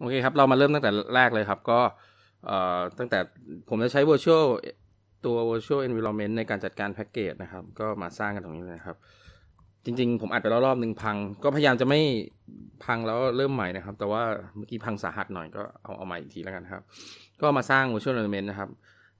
โอเคครับเรามาเริ่มตั้งแต่แรกเลยครับก็ตั้งแต่ผมจะใช้ virtual ตัว virtual environment ในการจัดการแพ็กเกจนะครับก็มาสร้างกันตรงนี้เลยครับ จริงๆ ผมอัดไปรอบหนึ่งพังก็พยายามจะไม่พังแล้วเริ่มใหม่นะครับ แต่ว่าเมื่อกี้พังสาหัสหน่อยก็เอาเอาใหม่อีกทีแล้วกันครับ ก็มาสร้าง virtual environment นะครับ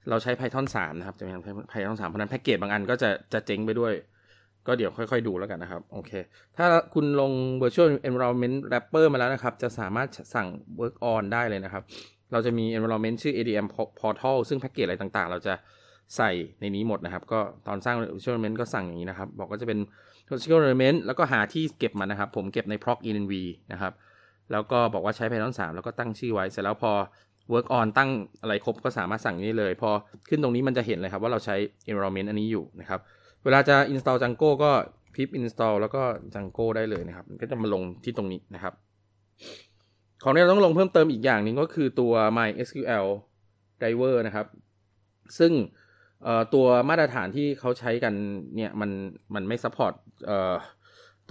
เราใช้ Python 3 นะครับจะเป็น Python 3เพราะนั้นแพ็กเกจบางอันก็จะจะเจ๊งไปด้วย็เดี๋ยวค่อยๆ ดูแล้วกันนะครับโอเค ถ้าคุณลง virtual environment wrapper มาแล้วนะครับ จะสามารถสั่ง work on ได้เลยนะครับ เราจะมี environment ชื่อ adm portal ซึ่งแพ็กเกจอะไรต่างๆ เราจะใส่ในนี้หมดนะครับ ก็ตอนสร้าง virtual environment ก็สั่งอย่างนี้นะครับ บอกก็จะเป็น virtual environment แล้วก็หาที่เก็บมันนะครับ ผมเก็บใน proc env นะครับ แล้วก็บอกว่าใช้ python 3 แล้วก็ตั้งชื่อไว้เสร็จแล้วพอ work on ตั้งอะไรครบก็สามารถสั่งนี้เลย พอขึ้นตรงนี้มันจะเห็นเลยครับว่าเราใช้ environment อันนี้อยู่นะครับเวลาจะ install Django ก็ิมพ์ install แล้วก็ Django ได้เลยนะครับ ก็จะมาลงที่ตรงนี้นะครับ ของที่เราต้องลงเพิ่มเติมอีกอย่างหนึ่งก็คือตัว MySQL driver นะครับ ซึ่งตัวมาตรฐานที่เขาใช้กันเนี่ยมันมันไม่ซัพพอร์ต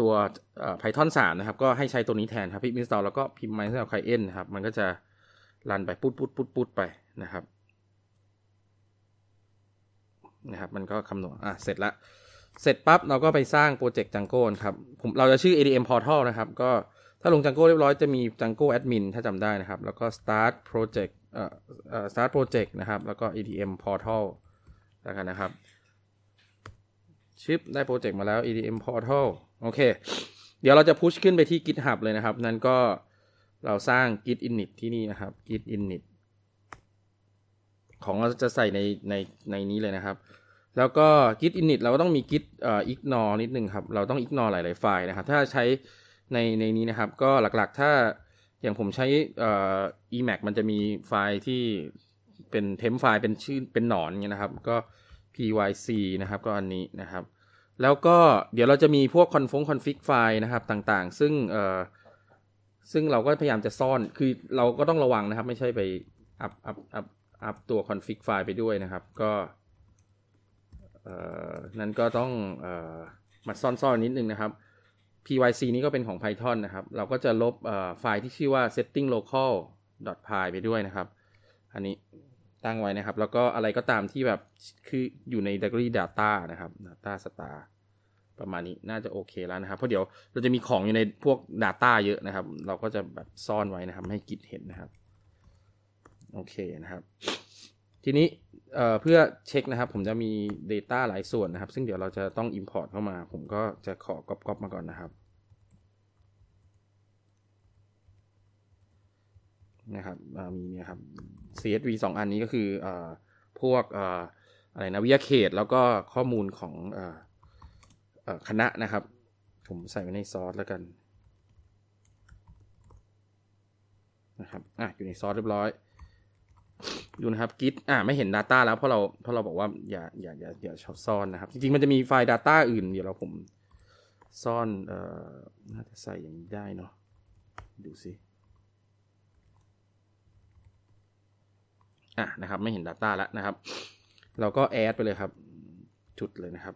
ตัว Python 3นะครับ ก็ให้ใช้ตัวนี้แทนครับพิมพ์ install แล้วก็พิมพ์ MySQL client นะครับ มันก็จะรันไปปุ๊ดปุ๊ดปุ๊ดปุ๊ดไปนะครับนะครับมันก็คำนวณอ่ะเสร็จละเสร็จปั๊บ เราก็ไปสร้างโปรเจกต์จังโก้นครับผมเราจะชื่อ ADM Portal นะครับก็ถ้าลงจังโก้เรียบร้อยจะมีจังโก้แอดมินถ้าจำได้นะครับ แล้วก็ start project เอ่อเอ่อ start project นะครับ แล้วก็ ADM Portal แล้วกันนะครับชิปได้โปรเจกต์มาแล้ว ADM Portal โอเค เดี๋ยวเราจะพุชขึ้นไปที่ GitHub เลยนะครับ นั้นก็เราสร้าง git init ที่นี่นะครับ git init ของ เราจะใส่ในในในนี้เลยนะครับ แล้วก็ git init เราก็ต้องมี git อ่ ignore นิดนึงครับเราต้อง ignore หลายๆ ไฟล์นะครับ ถ้าใช้ในในนี้นะครับ ก็หลักๆ ถ้าอย่างผมใช้อ emac มันจะมีไฟล์ที่เป็นเทมไฟล์เป็นชื่อเป็นหนอนเงี้ยนะครับ ก็ pyc นะครับ ก็อันนี้นะครับ แล้วก็เดี๋ยวเราจะมีพวกคอนฟงคอนฟิกไฟล์นะครับต่างๆ ซึ่งเออซึ่งเราก็พยายามจะซ่อนคือเราก็ต้องระวังนะครับ ไม่ใช่ไปอัพอัพอัพอัพตัว config ไฟล์ไปด้วยนะครับ ก็นั้นก็ต้องมาซ่อนๆนิดนึงนะครับ pyc นี้ก็เป็นของ Python นะครับเราก็จะลบไฟล์ที่ชื่อว่า setting local .py ไปด้วยนะครับ อันนี้ตั้งไว้นะครับแล้วก็อะไรก็ตามที่แบบคืออยู่ใน d i r e c t o r y data นะครับ data star ประมาณนี้น่าจะโอเค แล้วนะครับ เพราะเดี๋ยวเราจะมีของอยู่ในพวก data เยอะนะครับ เราก็จะแบบซ่อนไว้นะครับ ให้กิดเห็นนะครับโอเคนะครับ ทีนี้เพื่อเช็คนะครับผมจะมี Data หลายส่วนนะครับ ซึ่งเดี๋ยวเราจะต้อง Import เข้ามาผมก็จะขอก๊อปๆมาก่อนนะครับ นะครับมีเนี่ยครับ CSV 2 อันนี้ก็คืออพวกอะไรนะวิยาเขตแล้วก็ข้อมูลของคณะนะครับ ผมใส่ไว้ในซอสแล้วกัน นะครับอ่ะอยู่ในซอสเรียบร้อยดูนะครับ git อ่าไม่เห็น Data แล้วเพราะเราเพราะเราบอกว่าอย่าอย่าอย่าอย่าชอบซ่อนนะครับ จริงๆ มันจะมีไฟล์ Data อื่นเดี๋ยวเราผมซ่อนเอ่อน่าจะใส่อย่างนี้ได้เนาะดูสิอ่ะนะครับไม่เห็น Data แล้วนะครับ เราก็แอดไปเลยครับจุดเลยนะครับ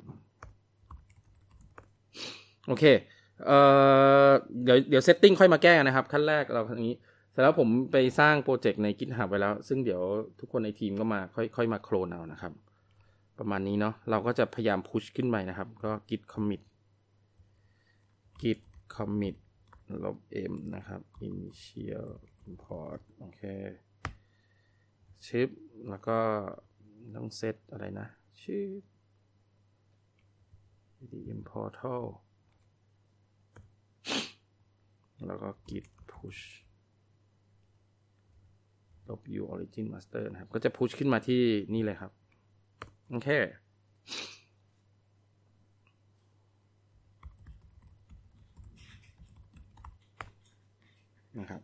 โอเคเอ่อเดี๋ยวเดี๋ยวเซตติ้งค่อยมาแก้นะครับ ขั้นแรกเราอย่างนี้สร็จแล้วผมไปสร้างโปรเจกต์ใน GitHub ไว้แล้ว ซึ่งเดี๋ยวทุกคนในทีมก็มาค่อยๆมาโคลนเอานะครับ ประมาณนี้เนาะ เราก็จะพยายามพุชขึ้นไปนะครับ ก็ git commit git commit ลบ m นะครับ initial import โอเคชิปแล้วก็ต้องเซตอะไรนะชิป importal แล้วก็ git push ลบ u origin master นะครับ ก็จะพุชขึ้นมาที่นี่เลยครับ โอเค นะครับ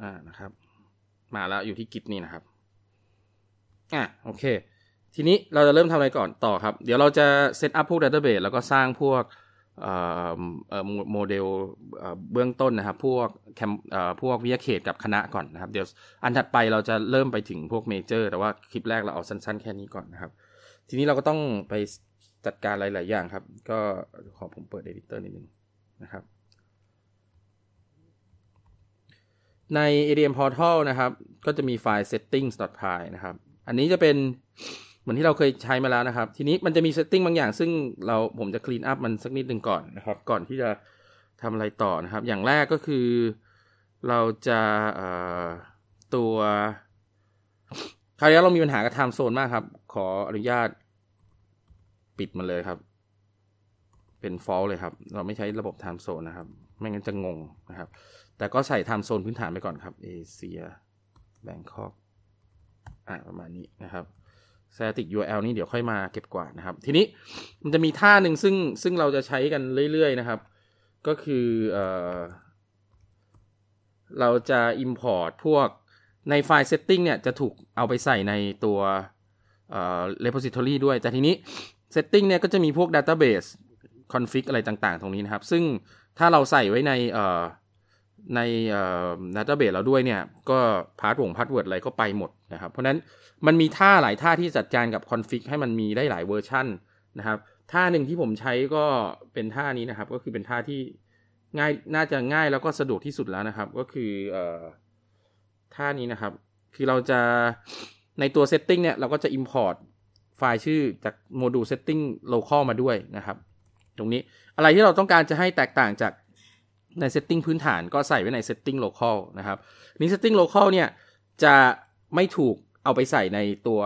อ่า นะครับ มาแล้วอยู่ที่กิจนี่นะครับ อ่ะโอเค ทีนี้เราจะเริ่มทำอะไรก่อนต่อครับ เดี๋ยวเราจะเซตอัพพวกดัตเตอร์เบส แล้วก็สร้างพวกโมเดลเบื้องต้นนะครับ พวกแคมพวกวิทยาเขตกับคณะก่อนนะครับ เดี๋ยวอันถัดไปเราจะเริ่มไปถึงพวกเมเจอร์แต่ว่าคลิปแรกเราเอาสั้นๆ แค่นี้ก่อนนะครับ ทีนี้เราก็ต้องไปจัดการหลาย ๆ อย่างครับ ก็ขอผมเปิดเอดิเตอร์นิดนึงนะครับ ใน ADM Portal นะครับ ก็จะมีไฟล์ settings.py นะครับ อันนี้จะเป็นเหมือนที่เราเคยใช้มาแล้วนะครับ ทีนี้มันจะมีเซตติ้งบางอย่างซึ่งเราผมจะคลีนอัพมันสักนิดหนึ่งก่อนนะครับก่อนที่จะทำอะไรต่อนะครับ อย่างแรกก็คือเราจะตัวคราวนี้เรามีปัญหากับไทม์โซนมากครับ ขออนุญาตปิดมันเลยครับ เป็นฟอลเลยครับ เราไม่ใช้ระบบไทม์โซนนะครับ ไม่งั้นจะงงนะครับ แต่ก็ใส่ไทม์โซนพื้นฐานไปก่อนครับเอเชียแบงคอกอ่ะประมาณนี้นะครับ static URL นี่เดี๋ยวค่อยมาเก็บกวาดนะครับ ทีนี้มันจะมีท่าหนึ่งซึ่งซึ่งเราจะใช้กันเรื่อยๆนะครับ ก็คือเออเราจะ import พวกในไฟล์ setting เนี่ยจะถูกเอาไปใส่ในตัว repository ด้วยแต่ทีนี้ setting เนี่ยก็จะมีพวก database config อะไรต่างๆตรงนี้นะครับ ซึ่งถ้าเราใส่ไว้ในในนัตเตอร์เบสเราด้วยเนี่ย ก็พาร์ทวง พาร์ทเวิร์ดอะไรก็ไปหมดนะครับเพราะนั้นมันมีท่าหลายท่าที่จัดการกับคอนฟิกให้มันมีได้หลายเวอร์ชันนะครับ ท่าหนึ่งที่ผมใช้ก็เป็นท่านี้นะครับ ก็คือเป็นท่าที่ง่ายน่าจะง่ายแล้วก็สะดวกที่สุดแล้วนะครับ ก็คืออท่านี้นะครับ คือเราจะในตัวเซตติ้งเนี่ยเราก็จะ import ไฟล์ชื่อจากโมดูลเซตติ้งโลคอลมาด้วยนะครับ ตรงนี้อะไรที่เราต้องการจะให้แตกต่างจากใน setting พื้นฐาน ก็ใส่ไว้ใน setting local นะครับนี้ setting local เนี่ย จะไม่ถูกเอาไปใส่ในตัว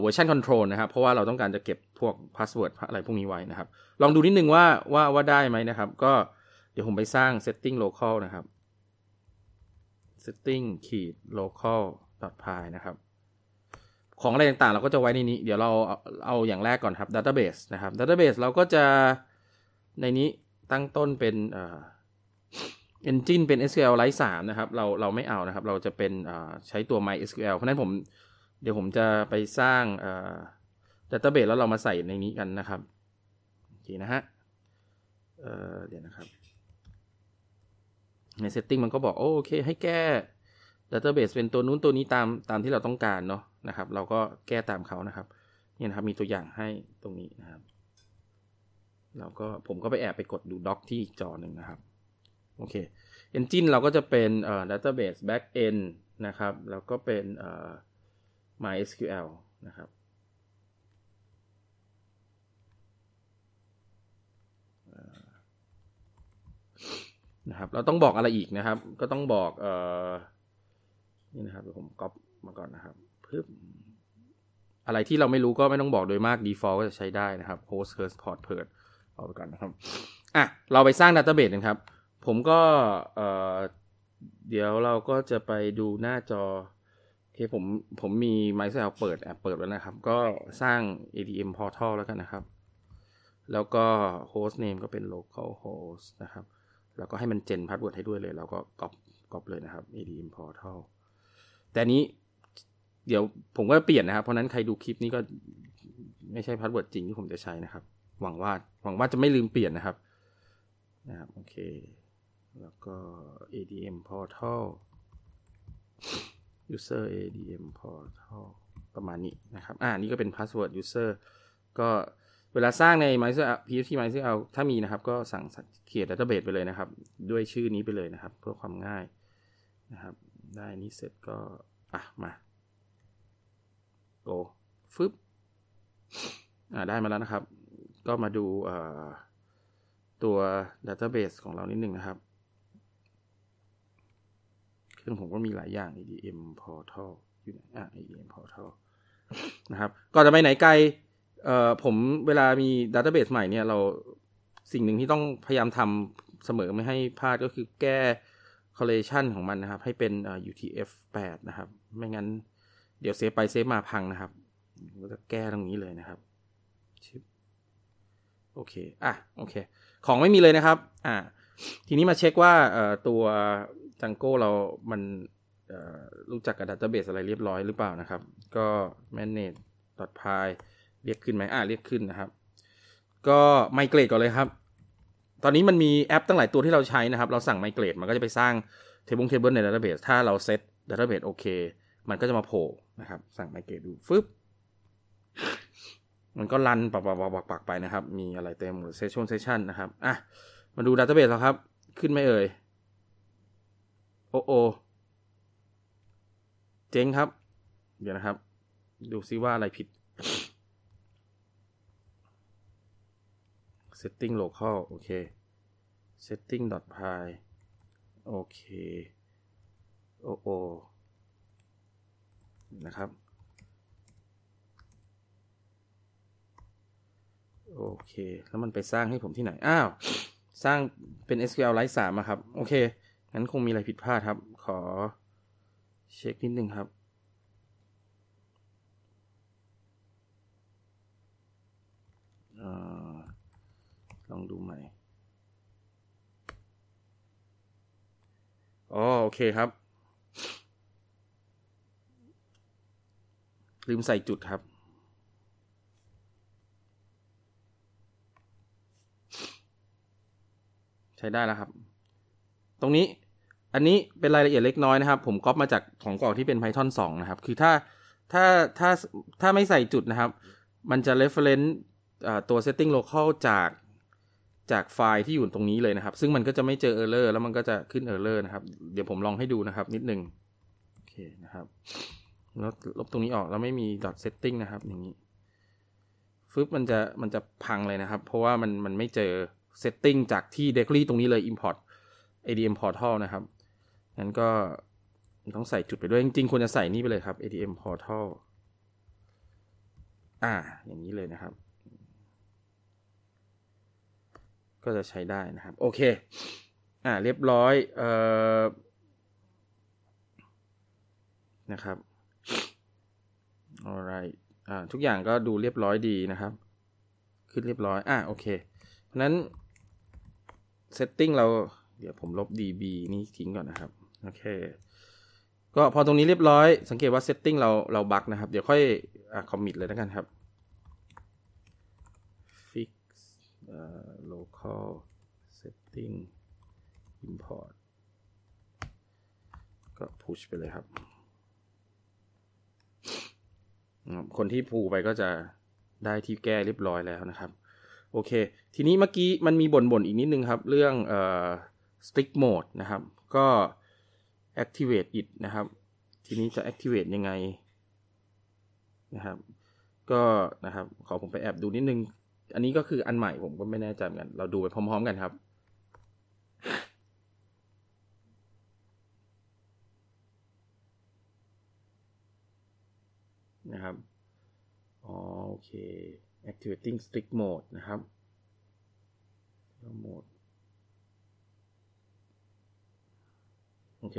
เวอร์ชันคอนโทรลนะครับ เพราะว่าเราต้องการจะเก็บพวกพาสเวิร์ดอะไรพวกนี้ไว้นะครับลองดูนิดนึงว่าว่าว่าได้ไหมนะครับ ก็เดี๋ยวผมไปสร้าง setting local นะครับ setting ขีด local py นะครับ ของอะไรต่างๆ เราก็จะไว้ในนี้ เดี๋ยวเราเอาอย่างแรกก่อนครับ database นะครับ database เราก็จะในนี้ตั้งต้นเป็นเอ่อ Engine เป็น SQL Lite 3นะครับ เราเราไม่เอานะครับ เราจะเป็นใช้ตัว MySQL เพราะนั้นผม เดี๋ยวผมจะไปสร้างดัตเตอร์เบสแล้วเรามาใส่ในนี้กันนะครับโอเคนะฮะเเดี๋ยวนะครับ ใน Setting มันก็บอก โอเค ให้แก้ดัตเตอร์เบสเป็นตัวนู้นตัวนี้ตามตามที่เราต้องการเนาะนะครับ เราก็แก้ตามเขานะครับนี่นะครับมีตัวอย่างให้ตรงนี้นะครับเราก็ผมก็ไปแอบไปกดดูด็อกที่อีกจอหนึ่งนะครับโอเค engine เราก็จะเป็นเอ่อ database backend นะครับ แล้วก็เป็นเอ่อ MySQL นะครับ นะครับ เราต้องบอกอะไรอีกนะครับ ก็ต้องบอกเอ่อนี่นะครับผมก๊อปมาก่อนนะครับปึ๊บอะไรที่เราไม่รู้ก็ไม่ต้องบอกโดยมาก default ก็จะใช้ได้นะครับ host u r s e port port เอาไปก่อนนะครับ อ่ะ เราไปสร้าง database นะครับผมก็เเดี๋ยวเราก็จะไปดูหน้าจอโอเค ผม ผมมี m ์ s ซลเปิดแอปเปิดแล้วนะครับ ก็สร้าง ATM Portal แล้วกันนะครับ แล้วก็ host name ก็เป็น local host นะครับ แล้วก็ให้มันเจนพาสเวิร์ดให้ด้วยเลยแล้วก็กรอบกรอบเลยนะครับ ATM Portal แต่นี้เดี๋ยวผมก็เปลี่ยนนะครับ เพราะนั้นใครดูคลิปนี้ก็ไม่ใช่พาสเวิร์ดจริงที่ผมจะใช้นะครับ หวังว่า หวังว่าจะไม่ลืมเปลี่ยนนะครับ นะครับ โอเคแล้วก็ adm portal user adm portal ประมาณนี้นะครับ อ่า นี่ก็เป็น password user ก็เวลาสร้างใน MySQL PHP MySQL ถ้ามีนะครับ ก็สั่งเขียน database ไปเลยนะครับ ด้วยชื่อนี้ไปเลยนะครับ เพื่อความง่ายนะครับ ได้นี้เสร็จก็ อ่ะ มาโกฟึบอ่า ได้มาแล้วนะครับ ก็มาดูตัว database ของเรานิดหนึ่งนะครับซึ่งผมก็มีหลายอย่าง EDM Portal อยู่ไหนอ่ะ EDM Portal นะครับ ก่อนจะไปไหนไกล เอ่อ ผมเวลามีดัตเตอร์เบสใหม่เนี่ยเราสิ่งหนึ่งที่ต้องพยายามทำเสมอไม่ให้พลาดก็คือแก้ correlation ของมันนะครับ ให้เป็น UTF-8 นะครับ ไม่งั้น เดี๋ยวเซฟไปเซฟมาพังนะครับ ก็จะแก้ตรงนี้เลยนะครับชิปโอเค อ่ะโอเค ของไม่มีเลยนะครับ อ่ะทีนี้มาเช็คว่าตัวจังโก้เรามันรู้จักกับดัตเตอร์เบสอะไรเรียบร้อยหรือเปล่านะครับ ก็ manage py เรียกขึ้นไหม อ่าเรียกขึ้นนะครับ ก็ไมเกรดก่อนเลยครับ ตอนนี้มันมีแอปตั้งหลายตัวที่เราใช้นะครับ เราสั่งไมเกรดมันก็จะไปสร้างเทเบิลเคเบิลในดัตเตอร์เบสถ้าเราเซตดัตเตอร์เบสโอเค มันก็จะมาโผล่นะครับ สั่งไมเกรดดู ฟึบมันก็รันปักปักปักปักไปนะครับ มีอะไรเต็มหมดเซสชั่นเซสชั่นนะครับ อ่ะ มาดูดัตเตอร์เบสแล้วครับ ขึ้นไหมเอ่ยโอโอเจ๊งครับ เดี๋ยวนะครับ ดูซิว่า อะไรผิด setting local โอเค setting dot py โอเค โอโอนะครับ โอเค แล้วมันไปสร้างให้ผมที่ไหน อ้าว สร้างเป็น SQLite 3อะครับ โอเคงั้นคงมีอะไรผิดพลาดครับ ขอเช็คนิดนึงครับ ลองดูใหม่ อ๋อ โอเคครับ ลืมใส่จุดครับ ใช้ได้แล้วครับ ตรงนี้อันนี้เป็นรายละเอียดเล็กน้อยนะครับ ผมก๊อปมาจากของกล่องที่เป็น Python 2 นะครับ คือถ้าถ้าถ้าถ้าไม่ใส่จุดนะครับ มันจะ reference ตัว setting local จากจากไฟล์ที่อยู่ตรงนี้เลยนะครับ ซึ่งมันก็จะไม่เจอ error แล้วมันก็จะขึ้น error นะครับ เดี๋ยวผมลองให้ดูนะครับ นิดนึง โอเคนะครับแล้วลบตรงนี้ออกแล้วไม่มี setting นะครับ อย่างนี้ ฟึบมันจะมันจะพังเลยนะครับ เพราะว่ามันมันไม่เจอ setting จากที่ directory ตรงนี้เลย import ad import นะครับงั้นก็ต้องใส่จุดไปด้วยจริงๆ ควรจะใส่นี่ไปเลยครับ ATM portal อ่า อย่างนี้เลยนะครับ ก็จะใช้ได้นะครับ โอเค อ่า เรียบร้อยเอ่อนะครับ alright อ่า ทุกอย่างก็ดูเรียบร้อยดีนะครับ ขึ้นเรียบร้อย อ่าโอเคเพราะนั้นเซตติ้งเราเดี๋ยวผมลบ db นี้ทิ้งก่อนนะครับโอเค ก็พอตรงนี้เรียบร้อย สังเกตว่าเซตติ้งเราเราบักนะครับ เดี๋ยวค่อยอคอมมิตเลยแล้วกันครับ fix uh, local setting import ก็ push ไปเลยครับ คนที่ผูไปก็จะได้ที่แก้เรียบร้อยแล้วนะครับ โอเค ทีนี้เมื่อกี้มันมีบ่นๆอีกนิดนึงครับ เรื่องเอ่อ strict mode นะครับ ก็ activate it นะครับ ทีนี้จะ activate ยังไงนะครับ ก็นะครับ ขอผมไปแอบดูนิดนึง อันนี้ก็คืออันใหม่ผมก็ไม่แน่ใจเหมือนกัน เราดูไปพร้อม ๆ กันครับ นะครับ อ๋อโอเค activating s t r i c t mode นะครับ โหมด โอเค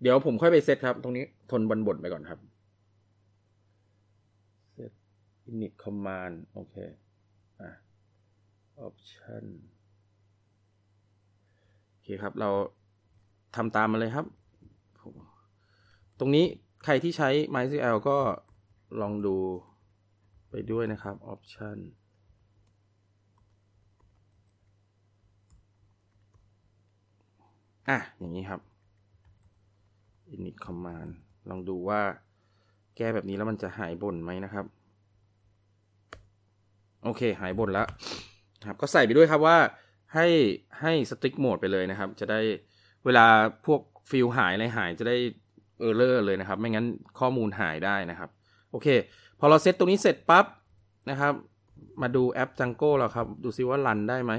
เดี๋ยวผมค่อยไปเซตครับ ตรงนี้ทนบนบทไปก่อนครับ set init command โอเค อ่ะ option โอเคครับเราทำตามมาเลยครับ ตรงนี้ใครที่ใช้ MySQL ก็ลองดูไปด้วยนะครับ option อ่ะ อย่างนี้ครับ init command ลองดูว่า แก้แบบนี้แล้วมันจะหายบ่นไหมนะครับ โอเค หายบ่นแล้ว ครับก็ใส่ไปด้วยครับว่าให้ให้สติ๊กโหมดไปเลยนะครับ จะได้เวลาพวกฟิลหายอะไรหายจะได้เออร์เลอร์เลยนะครับ ไม่งั้นข้อมูลหายได้นะครับ โอเค พอเราเซตตรงนี้เสร็จปั๊บ นะครับ มาดูแอปจังโก้เราครับ ดูซิว่ารันได้ไหม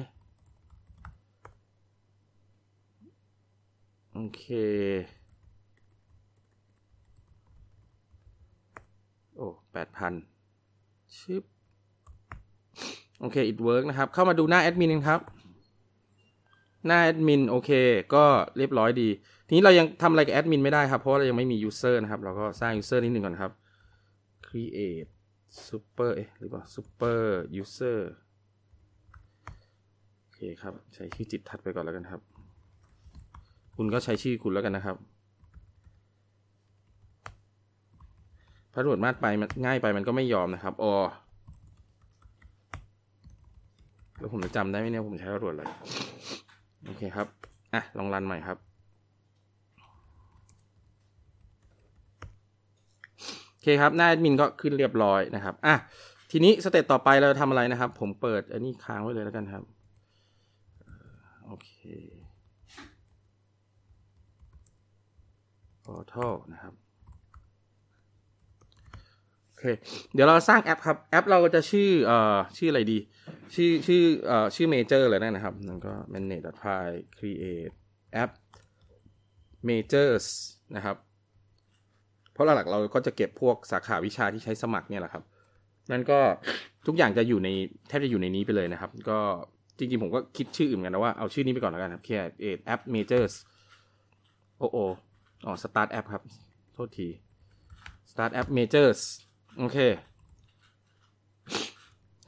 โอเคโอ้แปดพันชิป โอเค อิ it work นะครับ เข้ามาดูหน้าแอดมินครับ หน้าแอดมิน โอเค ก็เรียบร้อยดี ทีนี้เรายังทำอะไรกับแอดมินไม่ได้ครับ เพราะเรายังไม่มียูเซอร์นะครับ เราก็สร้างยูเซอร์นิดหนึ่งก่อนครับ create super เอ๊ะหรือเปล่า super user โอเคครับ ใช้ชื่อจิตทัดไปก่อนแล้วกันครับ คุณก็ใช้ชื่อคุณแล้วกันนะครับถ้าตรวจมากไปมันง่ายไปมันก็ไม่ยอมนะครับ ออแล้วผมจะจำได้ไหมเนี่ยผมใช้รวดเลย โอเคครับอ่ะลองรันใหม่ครับ โอเคครับหน้าแอดมินก็ขึ้นเรียบร้อยนะครับ อ่ะ ทีนี้สเตตต่อไป เราจะทำอะไรนะครับ ผมเปิดอันนี้ค้างไว้เลยแล้วกันครับโอเค p o r t a นะครับเดี๋ยวเราสร้างแอปครับ แอปเราก็จะชื่อเอ่อชื่ออะไรดี ชื่อชื่อเอ่อชื่อเมเจอร์เลยนะครับนั่นก็ manage py create app majors นะครับ เพราะหลักๆเราก็จะเก็บพวกสาขาวิชาที่ใช้สมัครเนี่ยแหละครับนั่นก็ทุกอย่างจะอยู่ในแทบจะอยู่ในนี้ไปเลยนะครับ ก็จริงๆผมก็คิดชื่ออื่นกันนะว่า เอาชื่อนี้ไปก่อนแล้วกันครับแค่เอ e แอปเมเจอร์สโอโออ๋อสตาร์ทแอปครับโทษที start app majors โอเค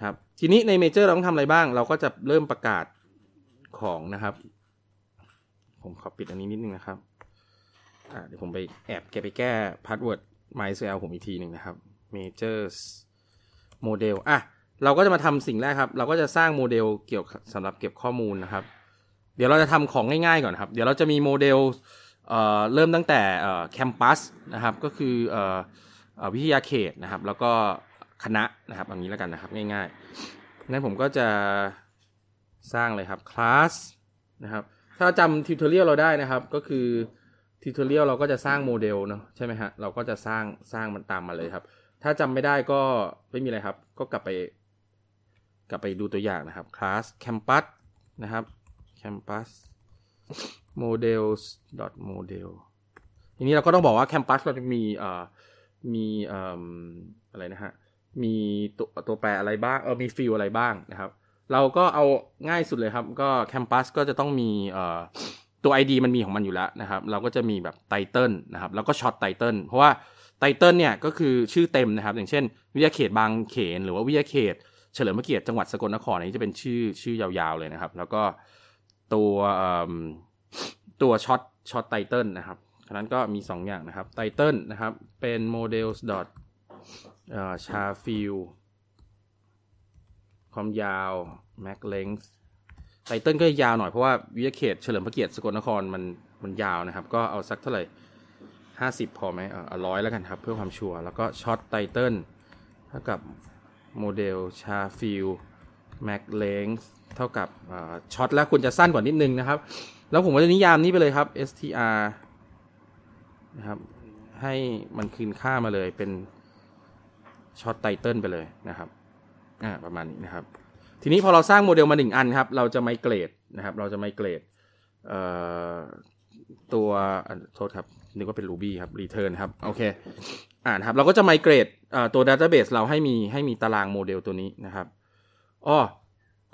ครับทีนี้ในเมเจอร์เราต้องทำอะไรบ้าง เราก็จะเริ่มประกาศของนะครับ ผมขอปิดอันนี้นิดนึงนะครับอ่าเดี๋ยวผมไปแอบแกไปแก้พาสเวิร์ด MySQL ผมอีกทีหนึ่งนะครับ Majors Model อ่ะเราก็จะมาทำสิ่งแรกครับ เราก็จะสร้างโมเดลเกี่ยวสำหรับเก็บข้อมูลนะครับ เดี๋ยวเราจะทำของง่ายๆก่อนครับ เดี๋ยวเราจะมีโมเดลเเริ่มตั้งแต่แคมปัสนะครับ ก็คืออวิทยาเขตนะครับแล้วก็คณะนะครับอย่างนี้แล้วกันนะครับ ง่ายๆนั้นผมก็จะสร้างเลยครับคลาสนะครับถ้าจำทิวเทอเรียลเราได้นะครับ ก็คือทิวเทอเรียลเราก็จะสร้างโมเดลเนาะใช่ไหมฮะเราก็จะสร้างสร้างมันตามมาเลยครับ ถ้าจำไม่ได้ก็ไม่มีอะไรครับก็กลับไป กลับไปดูตัวอย่างนะครับคลาสแคมปัสนะครับแคมปัส models dot model ทีนี้เราก็ต้องบอกว่าแคมปัสเราจะมีมีอะไรนะฮะ มี ตัวตัวแปรอะไรบ้าง เออมีฟิลอะไรบ้างนะครับ เราก็เอาง่ายสุดเลยครับ ก็แคมปัสก็จะต้องมีตัว ID มันมีของมันอยู่แล้วนะครับ เราก็จะมีแบบไตเติลนะครับ แล้วก็ช็อตไตเติลเพราะว่าไตเติลเนี่ยก็คือชื่อเต็มนะครับ อย่างเช่นวิทยาเขตบางเขน หรือว่าวิทยาเขต เฉลิมพระเกียรติจังหวัดสกลนครนี้จะเป็นชื่อชื่อยาวๆเลยนะครับ แล้วก็ตัวตัวช็อตช็อตไตเติลนะครับฉะนั้นก็มี 2 อย่าง นะครับไตเติลนะครับ เป็น models dot ชาฟิลความยาวแม็กเลนส์ไตเติลก็ยาวหน่อย เพราะว่าวิทยาเขตเฉลิมพระเกียรติสกลนครมันมันยาวนะครับ ก็เอาสักเท่าไหร่ห้าสิบพอไหมเออร้อยแล้วกันครับเพื่อความชัวร์แล้วก็ช็อตไตเติลเท่ากับโมเดลชาฟิลแม็กเลนส์เท่ากับช็อตแล้วควรจะสั้นกว่านิดนึงนะครับ แล้วผมก็จะนิยามนี้ไปเลยครับ str ะครับให้มันคืนค่ามาเลยเป็นช็อตไตเติลไปเลยนะครับอ่าประมาณนี้นะครับ ทีนี้พอเราสร้างโมเดลมาหนึ่งอันครับ เราจะไมเกรดนะครับ เราจะไมเกรดเอ่อตัวโทษครับนึกว่าเป็น Ruby ครับ Return ครับโอเคอ่านครับเราก็จะไมเกรดตัว Database เราให้มีให้มีตารางโมเดลตัวนี้นะครับอ้อ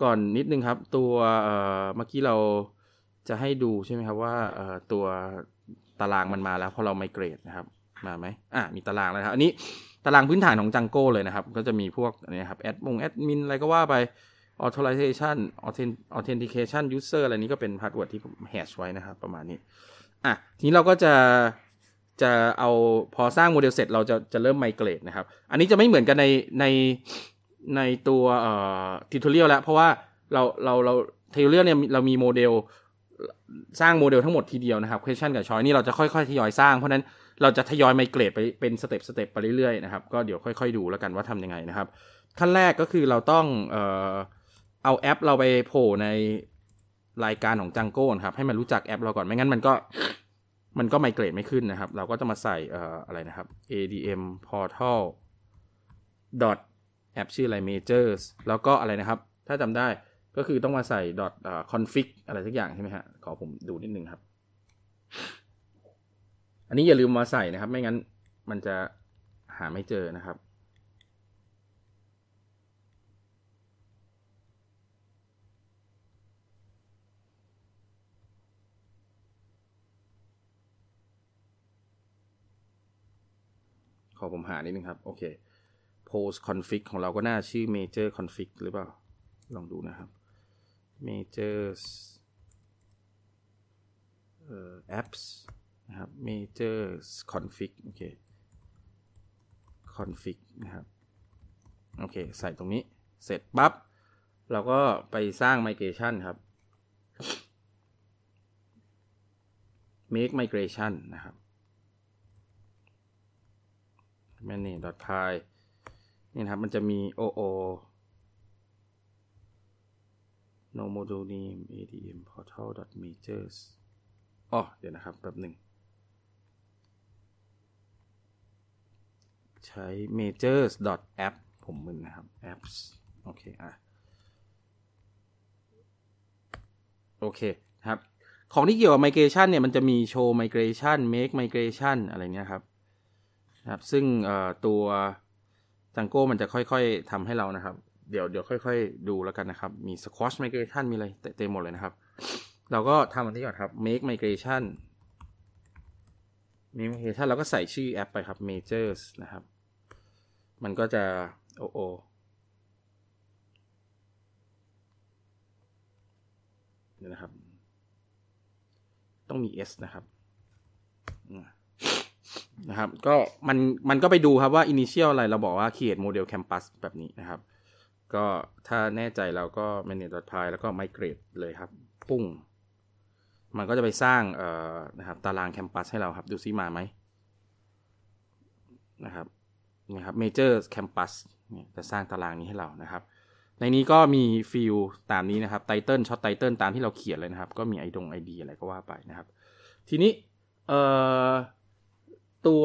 ก่อนนิดนึงครับ ตัวเมื่อกี้เราจะให้ดูใช่ไหมครับ ว่าตัวตารางมันมาแล้วพอเราไมเกรดนะครับ มาไหมอ่ะมีตารางแล้วครับอันนี้ตารางพื้นฐานของจังโก้เลยนะครับ ก็จะมีพวกนี่ครับแอดมงแอดมินอะไรก็ว่าไปอ u t ไ o เซชันออเทนออเทนติเคชันยูเซอะไรนี้ก็เป็นพาสเวิร์ดที่ผมแฮชไว้นะครับประมาณนี้ อ่ะทีนี้เราก็จะจะเอาพอสร้างโมเดลเสร็จเราจะจะเริ่มไมเกรดนะครับ อันนี้จะไม่เหมือนกันในในในตัวเอ่อทิทูเรียลแล้ว เพราะว่าเราเราเราทิทูเรียลเนี่ยเรามีโมเดลสร้างโมเดลทั้งหมดทีเดียวนะครับ question กับ choice นี่เราจะค่อยๆทยอยสร้างเพราะนั้นเราจะทยอยไมเกรดไปเป็นสเต็ปสเต็ปไปเรื่อยๆ นะครับ ก็เดี๋ยวค่อย ๆดูแล้วกันว่าทำยังไงนะครับขั้นแรกก็คือเราต้องเออเอาแอปเราไปโผล่ในรายการของจังโก้นครับ ให้มันรู้จักแอปเราก่อนไม่งั้นมันก็ มันก็ไมเกรดไม่ขึ้นนะครับ เราก็จะมาใส่เอ่ออะไรนะครับ adm portal dot app ชื่ออะไร majors แล้วก็อะไรนะครับ ถ้าจำได้ก็คือต้องมาใส่ดอท c o n f i กอะไรสักอย่างใช่ไหมฮะ ขอผมดูนิดนึงครับ อันนี้อย่าลืมมาใส่นะครับ ไม่งั้นมันจะหาไม่เจอนะครับ ขอผมหานิดนึงครับ โอเค post config ของเราก็น่าชื่อ major config หรือเปล่า ลองดูนะครับ majors apps นะครับ majors config โอเค config นะครับโอเคใส่ตรงนี้เสร็จปับ๊บ เราก็ไปสร้าง migration ครับ make migration นะครับ m a n a g พ .py นี่นะครับมันจะมี oo no module name adm portal majors อ๋อเดี๋ยวนะครับแบบหนึ่งใช้ majors app ผมมึนนะครับ apps โอเค อ่ะโอเคครับ ของที่เกี่ยวกับ migration เนี่ยมันจะมี show migration make migration อะไรเนี้ยครับครับ ซึ่งตัวจั a n g o มันจะค่อย ๆ ทำให้เรานะครับเดี๋ยว เดี๋ยวค่อยๆดูแล้วกันนะครับ มีสควอชไมเกรชันมีอะไรเต็มหมดเลยนะครับ เราก็ทำอันนี้ก่อนครับ make migration make migration เราก็ใส่ชื่อแอปไปครับ majors นะครับ มันก็จะ โอโอเนี่ยนะครับ ต้องมี S นะครับ นะครับ ก็มัน มันก็ไปดูครับว่า initial อะไร เราบอกว่า create model campus แบบนี้นะครับก็ถ้าแน่ใจเราก็ manage dot py แล้วก็ migrate เลยครับ ปุ้ง มันก็จะไปสร้างเอ่อนะครับ ตารางแคมปัสให้เราครับ ดูซิมาไหมนะครับนี่ครับ major campus จะสร้างตารางนี้ให้เรานะครับ ในนี้ก็มีฟิลตามนี้นะครับไตเติลช็อตไตเติลตามที่เราเขียนเลยนะครับ ก็มีไอดงไอดีอะไรก็ว่าไปนะครับ ทีนี้ เอ่อ ตัว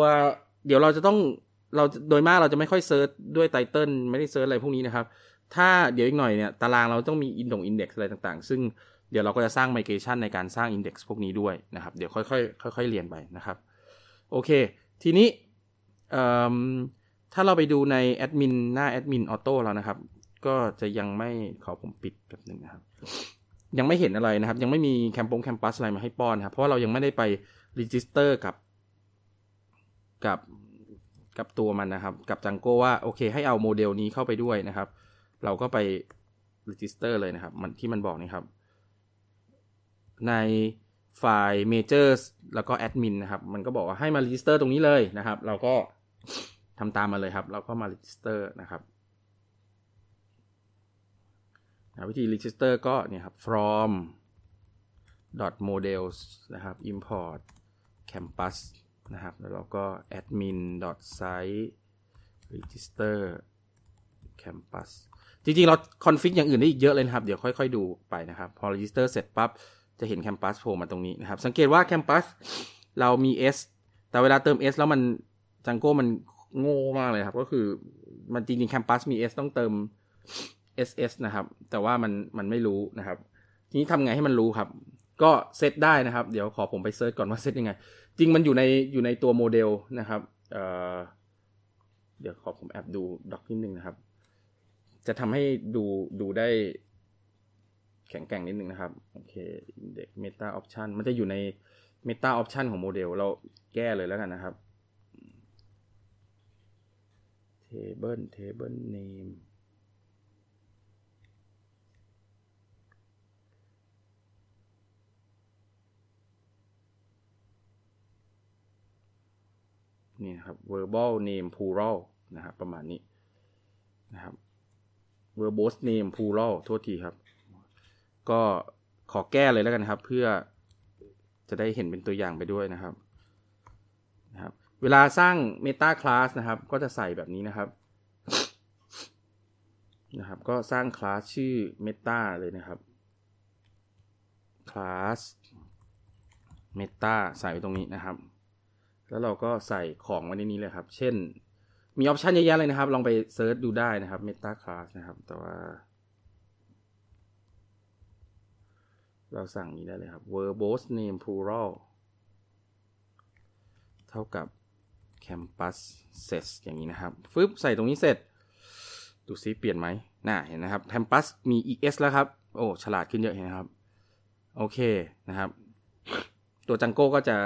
เดี๋ยวเราจะต้องเราโดยมากเราจะไม่ค่อยเซิร์ชด้วยไตเติลไม่ได้เซิร์ชอะไรพวกนี้นะครับถ้าเดี๋ยวอีกหน่อยเนี่ยตารางเราต้องมีอินดงอินเด็กซ์อะไรต่าง ๆ ซึ่งเดี๋ยวเราก็จะสร้าง migration ในการสร้าง index พวกนี้ด้วยนะครับ เดี๋ยวค่อยๆค่อยๆ เรียนไปนะครับ โอเค ทีนี้ถ้าเราไปดูในแอดมินหน้าแอดมินออโต้แล้วนะครับ ก็จะยังไม่ขอผมปิดแบบหนึ่งนะครับ ยังไม่เห็นอะไรนะครับ ยังไม่มีแคมปงแคมปัสอะไรมาให้ป้อนครับเพราะเรายังไม่ได้ไปรีจิสเตอร์กับกับกับตัวมันนะครับ กับจังโก้ว่าโอเคให้เอาโมเดลนี้เข้าไปด้วยนะครับเราก็ไป register เลยนะครับ มันที่มันบอกนี่ครับ ในไฟล์ majors แล้วก็ admin นะครับ มันก็บอกว่าให้มา register ตรงนี้เลยนะครับ เราก็ทำตามมาเลยครับเราก็มา register นะครับวิธี register ก็เนี่ยครับ from .models นะครับ import campus นะครับ แล้วเราก็ admin site register campus จริงๆ เราคอนฟิกอย่างอื่นได้อีกเยอะเลยนะครับ เดี๋ยวค่อยๆดูไปนะครับพอรีจิสเตอร์เสร็จปั๊บจะเห็นแคมปัสโผล่มาตรงนี้นะครับ สังเกตว่าแคมปัสเรามี S แต่เวลาเติม S แล้วมันจังโก้มันโง่มากเลยครับ ก็คือมันจริงๆแคมปัสมี S ต้องเติม SS นะครับ แต่ว่ามันมันไม่รู้นะครับ ทีนี้ทำไงให้มันรู้ครับ ก็เซตได้นะครับ เดี๋ยวขอผมไปเซิร์ชก่อนว่าเซตยังไงจริงมันอยู่ในอยู่ในตัวโมเดลนะครับเเดี๋ยวขอผมแอบดูด็อกนิดนึงนะครับจะทำให้ดู ดูได้แข็งแกร่งนิดนึงนะครับโอเคเด็กเมตาออปชันมันจะอยู่ในเมตาออปชันของโมเดล เราแก้เลยแล้วกันนะครับ table table name นี่นะครับ verbal name plural นะครับประมาณนี้นะครับ verbose name plural โทษทีครับ ก็ขอแก้เลยแล้วกันครับ เพื่อจะได้เห็นเป็นตัวอย่างไปด้วยนะครับนะครับ เวลาสร้าง meta class นะครับ ก็จะใส่แบบนี้นะครับนะครับ ก็สร้างคลาสชื่อ meta เลยนะครับคลาส meta ใส่ไว้ตรงนี้นะครับ แล้วเราก็ใส่ของไว้ในนี้เลยครับ เช่นมีออปชันเยอะแยะเลยนะครับ ลองไปเซิร์ชดูได้นะครับ Meta Class นะครับ แต่ว่า เราสั่งนี้ได้เลยครับ verbose name plural เท่ากับ campus set อย่างนี้นะครับ ฟึบใส่ตรงนี้เสร็จ ดูซิเปลี่ยนไหม น่าเห็นนะครับ campus มี es แล้วครับ โอ้ ฉลาดขึ้นเยอะเห็นครับ โอเคนะครับ ตัวจังโก้ก็จะ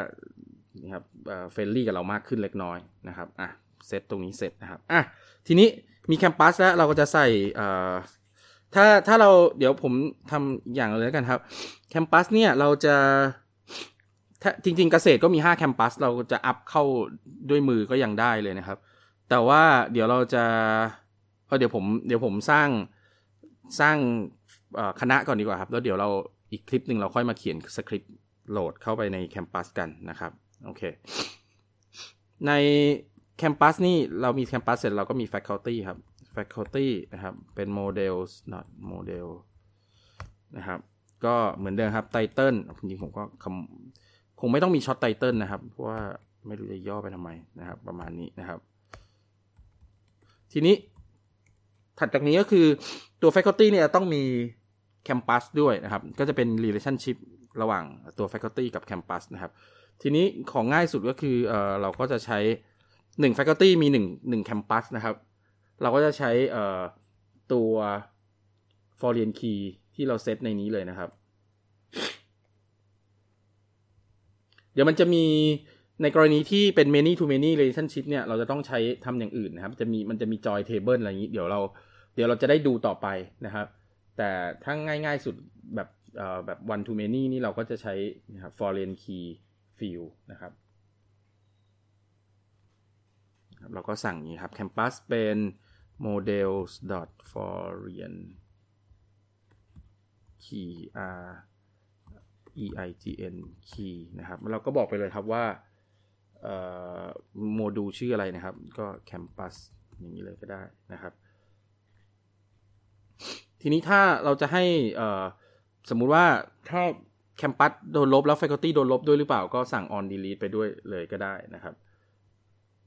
นะครับเฟรนลี่กับเรามากขึ้นเล็กน้อยนะครับอ่ะเซตตรงนี้เสร็จนะครับ อ่ะ ทีนี้มีแคมปัสแล้วเราก็จะใส่ถ้าถ้าเราเดี๋ยวผมทำอย่างเลยกันครับ แคมปัสเนี่ยเราจะ ถ้าจริงๆเกษตรก็มี5แคมปัสเราจะอัพเข้าด้วยมือก็ยังได้เลยนะครับ แต่ว่าเดี๋ยวเราจะเดี๋ยวผมเดี๋ยวผมสร้างสร้างคณะก่อนดีกว่าครับแล้วเดี๋ยวเราอีกคลิปหนึ่งเราค่อยมาเขียนสคริปต์โหลดเข้าไปในแคมปัสกันนะครับ โอเค ในแคมปัสนี่ เรามีแคมปัสเสร็จเราก็มีแคค c u ตี้ครับแคค c u ตี้นะครับเป็นโมเดล not model นะครับก็เหมือนเดิมครับไตเติลจริงผมก็คงไม่ต้องมีช็อตไตเติลนะครับเพราะว่าไม่รู้จะย่อไปทำไม นะครับ ประมาณนี้นะครับ ทีนี้ ถัดจากนี้ก็คือตัว faculty เนี่ยต้องมี campus ด้วยนะครับ ก็จะเป็น relationship ระหว่างตัว faculty กับ campus นะครับ ทีนี้ของง่ายสุดก็คือเออเราก็จะใช้หนึ่ง f a c อรี่มีหนึ่งหนึ่งแคมปัสนะครับ เราก็จะใช้ตัว foreign key ที่เราเซตในนี้เลยนะครับ เดี๋ยวมันจะมีในกรณีที่เป็น many to many relationship เนี่ยเราจะต้องใช้ทำอย่างอื่นนะครับ จะมีมันจะมี join table อะไรอย่างนี้เดี๋ยวเรา เดี๋ยวเราจะได้ดูต่อไปนะครับ แต่ถ้าง่าย ๆสุดแบบแบบ one to many นี่เราก็จะใช้นะครับ foreign key field นะครับเราก็สั่งนี้ครับ campus เป็น models f o r e i n key r e i g n key นะครับเราก็บอกไปเลยครับว่าโมดูลชื่ออะไรนะครับ ก็ campus อย่างนี้เลยก็ได้นะครับ ทีนี้ถ้าเราจะให้สมมุติว่า ถ้าแคมปัสโดนลบแล้ว faculty โดนลบด้วยหรือเปล่า ก็สั่ง on delete ไปด้วยเลยก็ได้นะครับ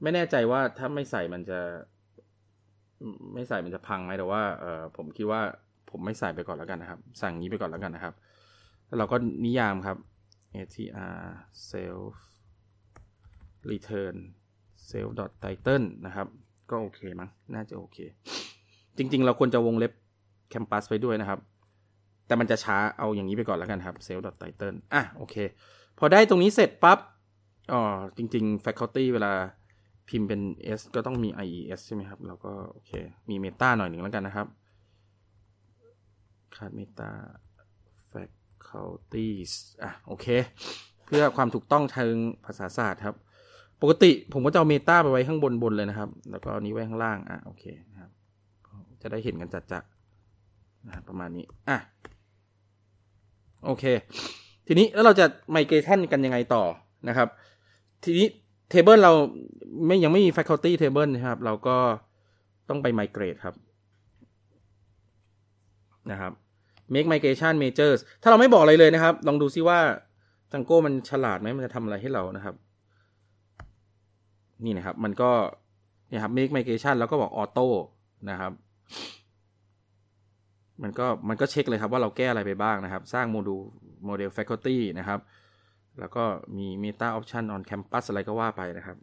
ไม่แน่ใจว่าถ้าไม่ใส่มันจะไม่ใส่มันจะพังไหมแต่ว่าเออผมคิดว่าผมไม่ใส่ไปก่อนแล้วกันนะครับ สั่งนี้ไปก่อนแล้วกันนะครับ แล้วเราก็นิยามครับ ATR self return self dot title นะครับ ก็โอเคมั้งน่าจะโอเค จริง ๆ เราควรจะวงเล็บ campus ไปด้วยนะครับแต่มันจะช้าเอาอย่างนี้ไปก่อนแล้วกันครับ self dot title อ่ะโอเคพอได้ตรงนี้เสร็จปับ๊บอ๋อจริง ๆ faculty เวลาพิมพ์เป็น s ก็ต้องมี ies ใช่ไหมครับ เราก็โอเค มี meta หน่อยหนึ่งแล้วกันนะครับขาด meta faculties อ่ะโอเค เพื่อความถูกต้องทางภาษาศาสตร์ครับ ปกติผมก็จะเอาเมตาไปไว้ข้างบนบนเลยนะครับ แล้วก็นี้ไว้ข้างล่าง อ่ะโอเคนะครับจะได้เห็นกันจัดจัดนะประมาณนี้ อ่ะ โอเค ทีนี้แล้วเราจะไมเกรชันกันยังไงต่อนะครับ ทีนี้เทเบิลเราไม่ยังไม่มี faculty table นะครับ เราก็ต้องไป i g เกรดครับนะครับ make migration majors ถ้าเราไม่บอกอะไรเลยนะครับ ลองดูซิว่าจังโก้มันฉลาดไหมมันจะทำอะไรให้เรานะครับ นี่นะครับ มันก็นี่ครับ make migration แล้วก็บอก auto นะครับมันก็มันก็เช็คเลยครับว่าเราแก้อะไรไปบ้างนะครับ สร้างโมดูลโมเดล faculty นะครับแล้วก็มี Meta Option on Campus อะไรก็ว่าไปนะครับ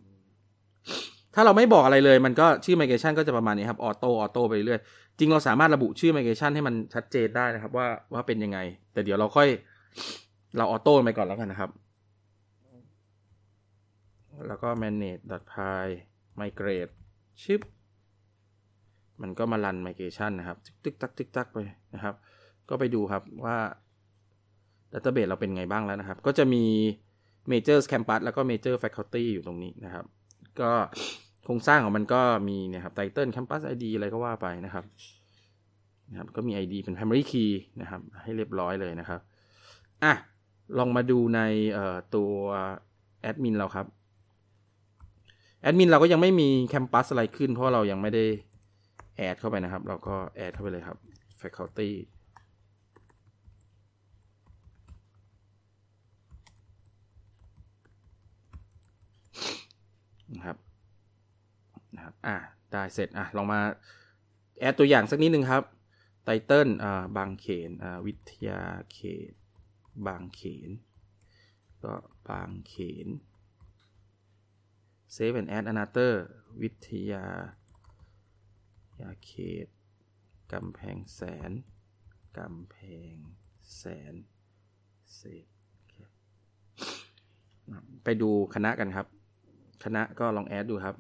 ถ้าเราไม่บอกอะไรเลย มันก็ชื่อ migration ก็จะประมาณนี้ครับออโต้ออโต้ไปเรื่อยจริงเราสามารถระบุชื่อ migration ให้มันชัดเจนได้นะครับ ว่าว่าเป็นยังไง แต่เดี๋ยวเราค่อยเราออโต้ไปก่อนแล้วกันนะครับ แล้วก็ manage py migrate ชิปมันก็มารัน migration นะครับตึกตักตึกตักไปนะครับ ก็ไปดูครับว่าดัตเตอร์เบสเราเป็นไงบ้างแล้วนะครับ ก็จะมี Major แคมปัสแล้วก็ Major Faculty อยู่ตรงนี้นะครับ ก็โครงสร้างของมันก็มีนะครับไตเติลแคมปัสไอะไรก็ว่าไปนะครับนะครับ ก็มี ID เป็น primary key นะครับให้เรียบร้อยเลยนะครับอ่ะลองมาดูในตัวแอดมินเราครับแอดมินเราก็ยังไม่มีแคมปัสอะไรขึ้นเพราะเรายังไม่ได้แอดเข้าไปนะครับ เราก็แอดเข้าไปเลยครับ faculty นะครับนะครับ อ่ะได้เสร็จ อ่ะ ลองมา แอดตัวอย่างสักนิดนึงครับไตเติลอ่า บางเขน อ่า วิทยาเขต บางเขน ก็ บางเขน Save and add another วิทยายาเขต กำแพงแสน กำแพงแสนเซฟไปดูคณะกันครับคณะก็ลองแอดดู ครับ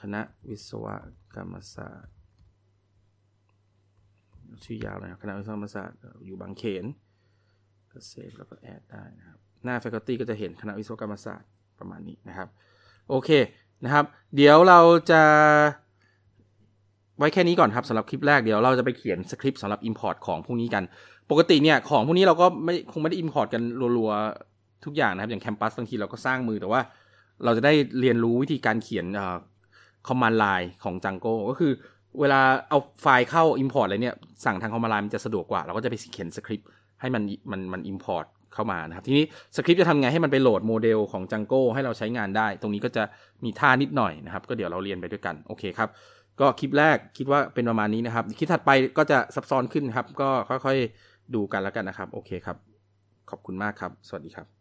คณะวิศวกรรมศาสตร์ชื่อยาวเลยคะคณะวิศวกรรมศาสตร์อยู่บางเขนก็เซฟแล้วก็ แอดได้นะครับ หน้า faculty ก็จะเห็นคณะวิศวกรรมศาสตร์ประมาณนี้นะครับ โอเคนะครับ เดี๋ยวเราจะไว้แค่นี้ก่อนครับสำหรับคลิปแรกเดี๋ยวเราจะไปเขียนสคริปต์สำหรับ Import ของพวกนี้กันปกติเนี่ยของพวกนี้เราก็ไม่คงไม่ได้ Import กันรัวๆทุกอย่างนะครับอย่างแคมปัสบางทีเราก็สร้างมือแต่ว่าเราจะได้เรียนรู้วิธีการเขียนคอมมานด์ไลน์ของจังโก้ก็คือเวลาเอาไฟล์เข้า Import อะไรเนี่ย สั่งทางคอมมานด์ไลน์มันจะสะดวกกว่าเราก็จะไปเขียนสคริปต์ให้มันมันมันอิมพอร์ตเข้ามานะครับ ทีนี้สคริปต์จะทำไงให้มันไปโหลดโมเดลของจังโก้ให้เราใช้งานได้ ตรงนี้ก็จะมีท่านิดหน่อยนะครับ ก็เดี๋ยวเราเรียนไปด้วยกัน โอเคครับ ก็คลิปแรกคิดว่าเป็นประมาณนี้นะครับคลิปถัดไปก็จะซับซ้อนขึ้นครับ ก็ค่อยๆดูกันแล้วกันนะครับโอเคครับ ขอบคุณมากครับ สวัสดีครับ